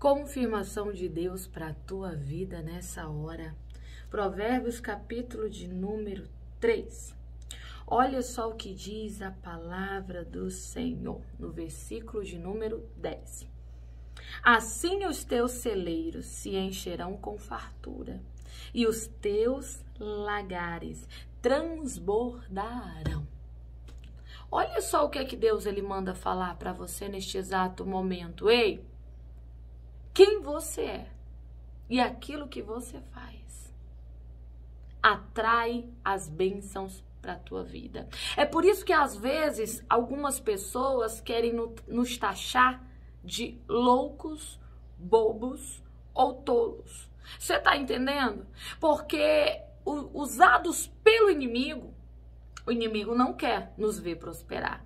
confirmação de Deus para a tua vida nessa hora. Provérbios capítulo de número 3. Olha só o que diz a palavra do Senhor no versículo de número 10. Assim os teus celeiros se encherão com fartura, e os teus lagares transbordarão. Olha só o que é que Deus ele manda falar para você neste exato momento, ei? quem você é e aquilo que você faz. Atrai as bênçãos para a tua vida. É por isso que às vezes algumas pessoas querem nos taxar de loucos, bobos ou tolos. Você está entendendo? Porque usados pelo inimigo, o inimigo não quer nos ver prosperar.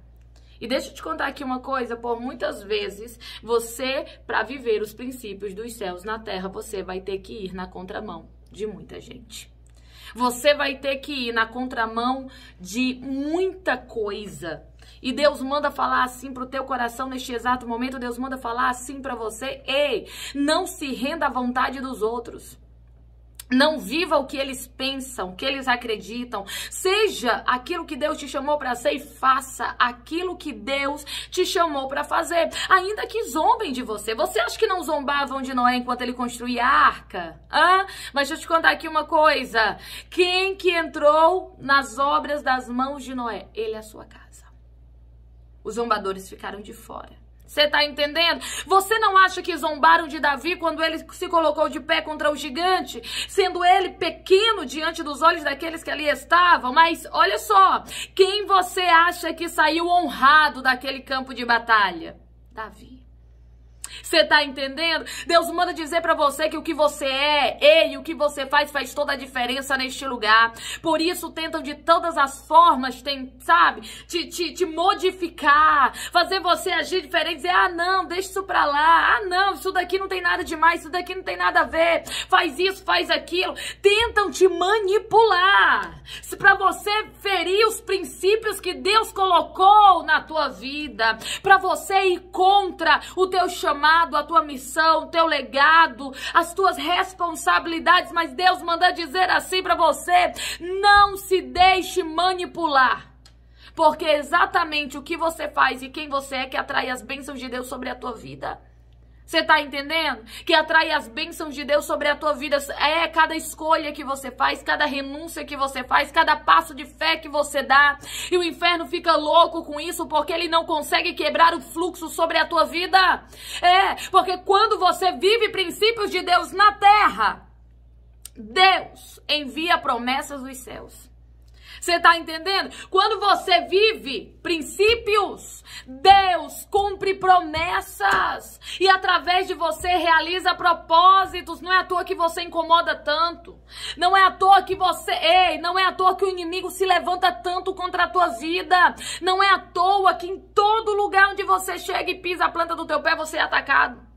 E deixa eu te contar aqui uma coisa, por muitas vezes você, para viver os princípios dos céus na terra, você vai ter que ir na contramão de muita gente. Você vai ter que ir na contramão de muita coisa. E Deus manda falar assim pro teu coração neste exato momento, Deus manda falar assim para você: "Ei, não se renda à vontade dos outros. Não viva o que eles pensam, o que eles acreditam. Seja aquilo que Deus te chamou para ser e faça aquilo que Deus te chamou para fazer. Ainda que zombem de você. Você acha que não zombavam de Noé enquanto ele construía a arca? Hã? Mas deixa eu te contar aqui uma coisa. Quem que entrou nas obras das mãos de Noé? Ele é a sua casa. Os zombadores ficaram de fora. Você tá entendendo? Você não acha que zombaram de Davi quando ele se colocou de pé contra o gigante, sendo ele pequeno diante dos olhos daqueles que ali estavam? Mas olha só, quem você acha que saiu honrado daquele campo de batalha? Davi. Você tá entendendo? Deus manda dizer para você que o que você é, ei, o que você faz, faz toda a diferença neste lugar. Por isso tentam de todas as formas, tem, sabe, te, te, te modificar, fazer você agir diferente, dizer, ah não, deixa isso pra lá, ah não, isso daqui não tem nada demais, isso daqui não tem nada a ver, faz isso, faz aquilo. Tentam te manipular para você ferir os princípios que Deus colocou na tua vida, para você ir contra o teu chamado, a tua missão, o teu legado, as tuas responsabilidades, mas Deus manda dizer assim para você: não se deixe manipular. Porque é exatamente o que você faz e quem você é que atrai as bênçãos de Deus sobre a tua vida. Você tá entendendo? Que atrai as bênçãos de Deus sobre a tua vida. É cada escolha que você faz, cada renúncia que você faz, cada passo de fé que você dá. E o inferno fica louco com isso porque ele não consegue quebrar o fluxo sobre a tua vida. É, porque quando você vive princípios de Deus na terra, Deus envia promessas dos céus. Você tá entendendo? Quando você vive princípios, Deus cumpre promessas e através de você realiza propósitos. Não é à toa que você incomoda tanto. Não é à toa que você, ei, não é à toa que o inimigo se levanta tanto contra a tua vida. Não é à toa que em todo lugar onde você chega e pisa a planta do teu pé, você é atacado.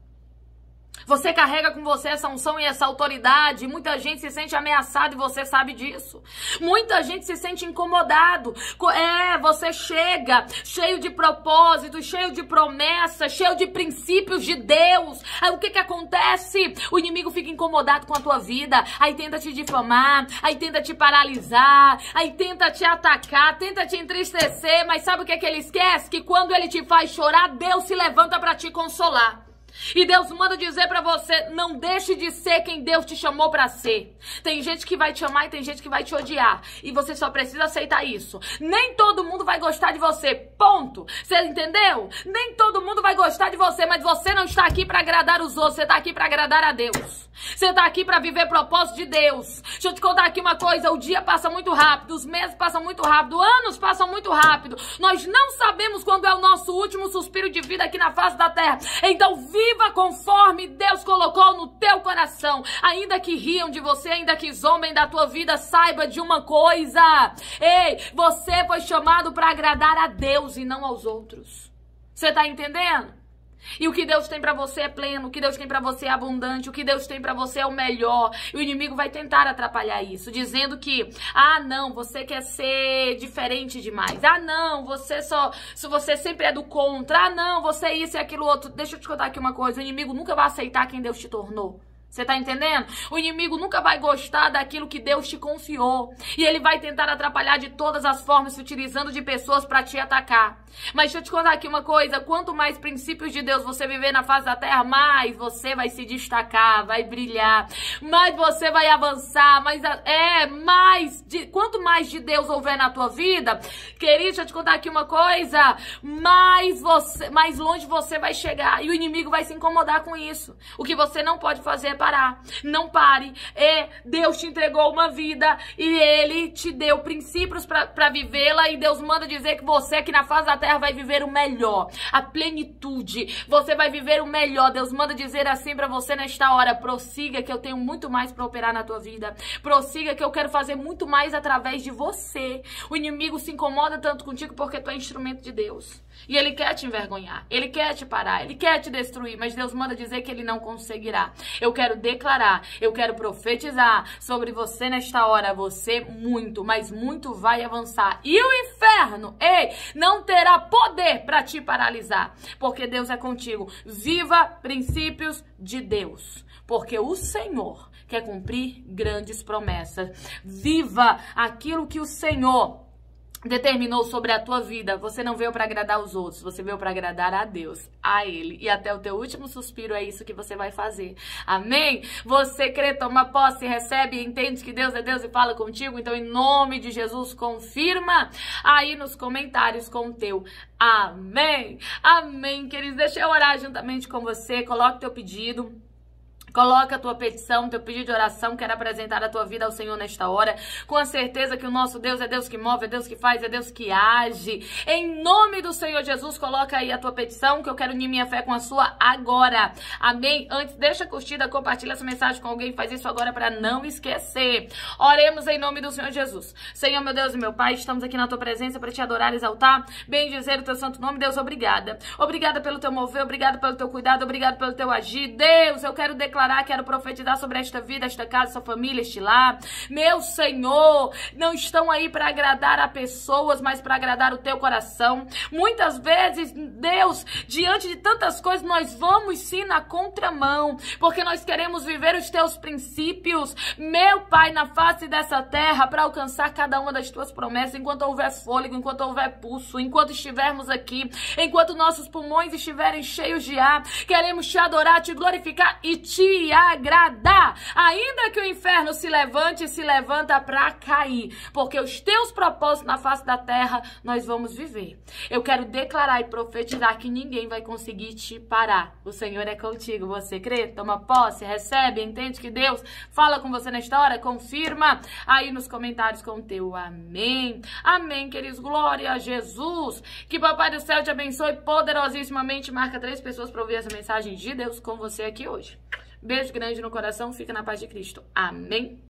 Você carrega com você essa unção e essa autoridade. Muita gente se sente ameaçada e você sabe disso. Muita gente se sente incomodado. É, você chega cheio de propósito, cheio de promessa, cheio de princípios de Deus. Aí o que que acontece? O inimigo fica incomodado com a tua vida. Aí tenta te difamar, aí tenta te paralisar, aí tenta te atacar, tenta te entristecer, mas sabe o que é que ele esquece? Que quando ele te faz chorar, Deus se levanta para te consolar. E Deus manda dizer para você, não deixe de ser quem Deus te chamou para ser. Tem gente que vai te amar e tem gente que vai te odiar, e você só precisa aceitar isso. Nem todo mundo vai gostar de você. Ponto. Você entendeu? Nem todo mundo vai gostar de você, mas você não está aqui para agradar os outros, você está aqui para agradar a Deus. Você está aqui para viver propósito de Deus. Deixa eu te contar aqui uma coisa, o dia passa muito rápido, os meses passam muito rápido, anos passam muito rápido. Nós não sabemos quando é o nosso último suspiro de vida aqui na face da terra. Então vive Viva conforme Deus colocou no teu coração. Ainda que riam de você, ainda que zombem da tua vida, saiba de uma coisa. Ei, você foi chamado para agradar a Deus e não aos outros. Você está entendendo? E o que Deus tem para você é pleno, o que Deus tem para você é abundante, o que Deus tem para você é o melhor. E o inimigo vai tentar atrapalhar isso, dizendo que: "Ah, não, você quer ser diferente demais. Ah, não, você só se você sempre é do contra. Ah, não, você é isso e aquilo outro". Deixa eu te contar aqui uma coisa, o inimigo nunca vai aceitar quem Deus te tornou. Você tá entendendo? O inimigo nunca vai gostar daquilo que Deus te confiou. E ele vai tentar atrapalhar de todas as formas, se utilizando de pessoas para te atacar. Mas deixa eu te contar aqui uma coisa: quanto mais princípios de Deus você viver na face da terra, mais você vai se destacar, vai brilhar, mais você vai avançar, Mas é, mais de, quanto mais de Deus houver na tua vida, querido, deixa eu te contar aqui uma coisa, mais você, mais longe você vai chegar e o inimigo vai se incomodar com isso. O que você não pode fazer é parar. Não pare. É, Deus te entregou uma vida e Ele te deu princípios para vivê-la e Deus manda dizer que você aqui na face da terra vai viver o melhor, a plenitude. Você vai viver o melhor. Deus manda dizer assim para você nesta hora: prossiga que eu tenho muito mais para operar na tua vida. Prossiga que eu quero fazer muito mais através de você. O inimigo se incomoda tanto contigo porque tu é instrumento de Deus. E ele quer te envergonhar, ele quer te parar, ele quer te destruir, mas Deus manda dizer que ele não conseguirá. Eu quero quero declarar, eu quero profetizar sobre você nesta hora. Você muito, mas muito vai avançar. E o inferno, ei, não terá poder para te paralisar, porque Deus é contigo. Viva princípios de Deus, porque o Senhor quer cumprir grandes promessas. Viva aquilo que o Senhor determinou sobre a tua vida. Você não veio para agradar os outros, você veio para agradar a Deus, a Ele. E até o teu último suspiro é isso que você vai fazer. Amém? Você crê, toma posse, recebe, entende que Deus é Deus e fala contigo. Então, em nome de Jesus, confirma aí nos comentários com o teu. Amém. Amém, queridos. Deixa eu orar juntamente com você. Coloque teu pedido. Coloca a tua petição, teu pedido de oração, quero apresentar a tua vida ao Senhor nesta hora, com a certeza que o nosso Deus é Deus que move, é Deus que faz, é Deus que age. Em nome do Senhor Jesus, coloca aí a tua petição, que eu quero unir minha fé com a sua agora. Amém? Antes, deixa a curtida, compartilha essa mensagem com alguém, faz isso agora para não esquecer. Oremos em nome do Senhor Jesus. Senhor, meu Deus e meu Pai, estamos aqui na tua presença para te adorar, exaltar, bem dizer o teu santo nome. Deus, obrigada. Obrigada pelo teu mover, obrigada pelo teu cuidado, obrigado pelo teu agir. Deus, eu quero declarar declarar, quero profetizar sobre esta vida, esta casa, essa família, este lar. Meu Senhor, não estão aí para agradar a pessoas, mas para agradar o teu coração. Muitas vezes, Deus, diante de tantas coisas, nós vamos sim na contramão, porque nós queremos viver os teus princípios, meu Pai, na face dessa terra, para alcançar cada uma das tuas promessas, enquanto houver fôlego, enquanto houver pulso, enquanto estivermos aqui, enquanto nossos pulmões estiverem cheios de ar, queremos te adorar, te glorificar e te te agradar. Ainda que o inferno se levante, se levanta para cair, porque os teus propósitos na face da terra nós vamos viver. Eu quero declarar e profetizar que ninguém vai conseguir te parar. O Senhor é contigo. Você crê? Toma posse, recebe, entende que Deus fala com você nesta hora, confirma aí nos comentários com o teu amém. Amém, queridos. Glória a Jesus. Que Papai do Céu te abençoe poderosíssimamente. Marca três pessoas para ouvir essa mensagem de Deus com você aqui hoje. Beijo grande no coração, fica na paz de Cristo. Amém.